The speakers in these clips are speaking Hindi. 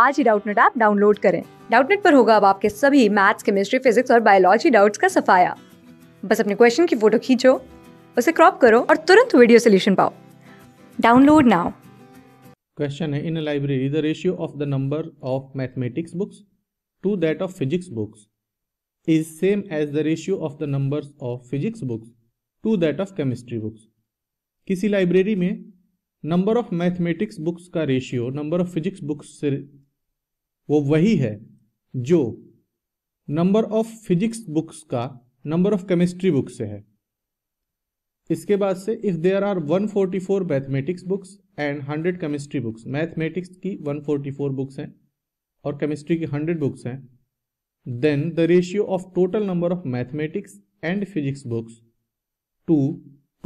आज ही डाउटनेट ऐप डाउनलोड करें डाउटनेट पर होगा अब आपके सभी मैथ्स केमिस्ट्री फिजिक्स और बायोलॉजी डाउट्स का सफाया बस अपने क्वेश्चन की फोटो खींचो उसे क्रॉप करो और तुरंत वीडियो सोल्यूशन पाओ डाउनलोड नाउ क्वेश्चन है in a library the ratio of the number of mathematics books to that of physics books is same as the ratio of the number of physics books to that of chemistry books किसी लाइब्रेरी में नंबर ऑफ मैथमेटिक्स बुक्स का ratio number of physics books से वो वही है जो नंबर ऑफ फिजिक्स बुक्स का नंबर ऑफ केमिस्ट्री बुक से है इसके बाद से if there are 144 mathematics books and 100 chemistry books mathematics की 144 बुक्स हैं और केमिस्ट्री की 100 बुक्स हैं then the ratio of total number of mathematics and physics books to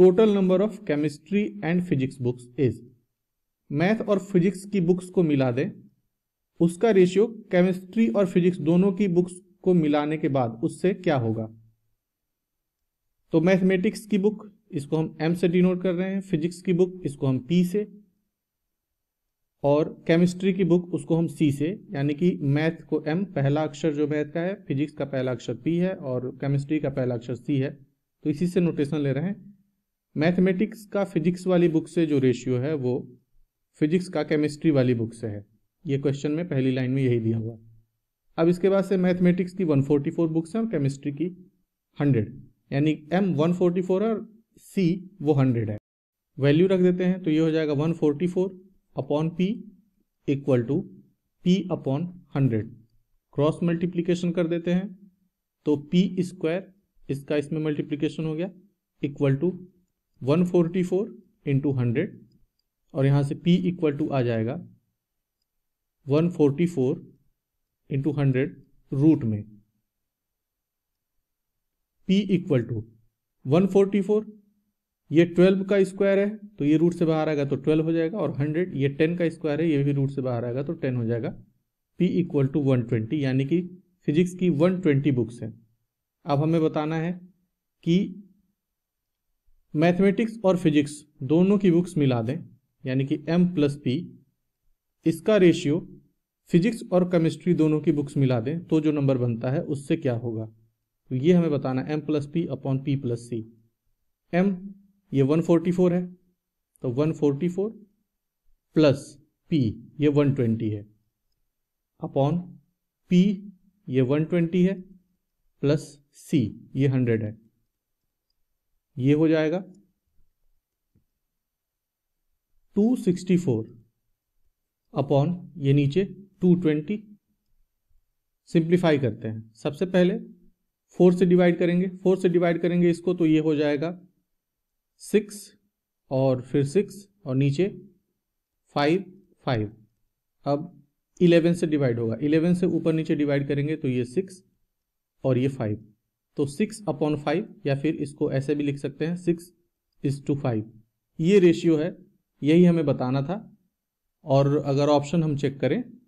total number of chemistry and physics books is math और फिजिक्स की बुक्स को मिला दें उसका रेशियो केमिस्ट्री और फिजिक्स दोनों की बुक्स को मिलाने के बाद उससे क्या होगा तो मैथमेटिक्स की बुक इसको हम एम से डिनोट कर रहे हैं फिजिक्स की बुक इसको हम पी से और केमिस्ट्री की बुक उसको हम सी से यानी कि मैथ को एम पहला अक्षर जो मैथ का है फिजिक्स का पहला अक्षर पी है और केमिस्ट्री का पहला अक्षर सी है तो इसी से नोटेशन ले रहे हैं मैथमेटिक्स का फिजिक्स वाली बुक से जो रेशियो है वो फिजिक्स का केमिस्ट्री वाली बुक से है ये क्वेश्चन में पहली लाइन में यही दिया हुआ है अब इसके बाद से मैथमेटिक्स की 144 बुक्स हैं और केमिस्ट्री की 100 यानी एम 144 फोर्टी और सी वो 100 है वैल्यू रख देते हैं तो ये हो जाएगा 144 upon P equal to P upon hundred cross multiplication कर देते हैं तो पी स्क्वायर इसका इसमें मल्टीप्लीकेशन हो गया equal to 144 forty four into hundred और यहाँ से p इक्वल टू आ जाएगा one forty four into hundred root में p equal to one forty four ये ट्वेल्व का स्क्वायर है तो ये रूट से बाहर आएगा तो ट्वेल्व हो जाएगा और हंड्रेड ये टेन का स्क्वायर है ये भी रूट से बाहर आएगा तो टेन हो जाएगा p equal to one twenty यानी कि फिजिक्स की वन ट्वेंटी बुक्स हैं अब हमें बताना है कि मैथमेटिक्स और फिजिक्स दोनों की बुक्स मिला दें यानी कि m प्लस पी इसका रेशियो फिजिक्स और केमिस्ट्री दोनों की बुक्स मिला दें तो जो नंबर बनता है उससे क्या होगा तो ये हमें बताना है M plus P upon P plus C M ये 144 है तो 144 प्लस पी ये 120 है अपॉन पी ये 120 है प्लस सी ये 100 है ये हो जाएगा 264 अपॉन ये नीचे टू ट्वेंटी सिंप्लीफाई करते हैं सबसे पहले फोर से डिवाइड करेंगे फोर से डिवाइड करेंगे इसको तो ये हो जाएगा सिक्स और फिर सिक्स और नीचे फाइव फाइव अब इलेवन से डिवाइड होगा इलेवन से ऊपर नीचे डिवाइड करेंगे तो ये सिक्स और ये फाइव तो सिक्स अपॉन फाइव या फिर इसको ऐसे भी लिख सकते हैं सिक्स इज टू फाइव ये रेशियो है यही हमें बताना था और अगर ऑप्शन हम चेक करें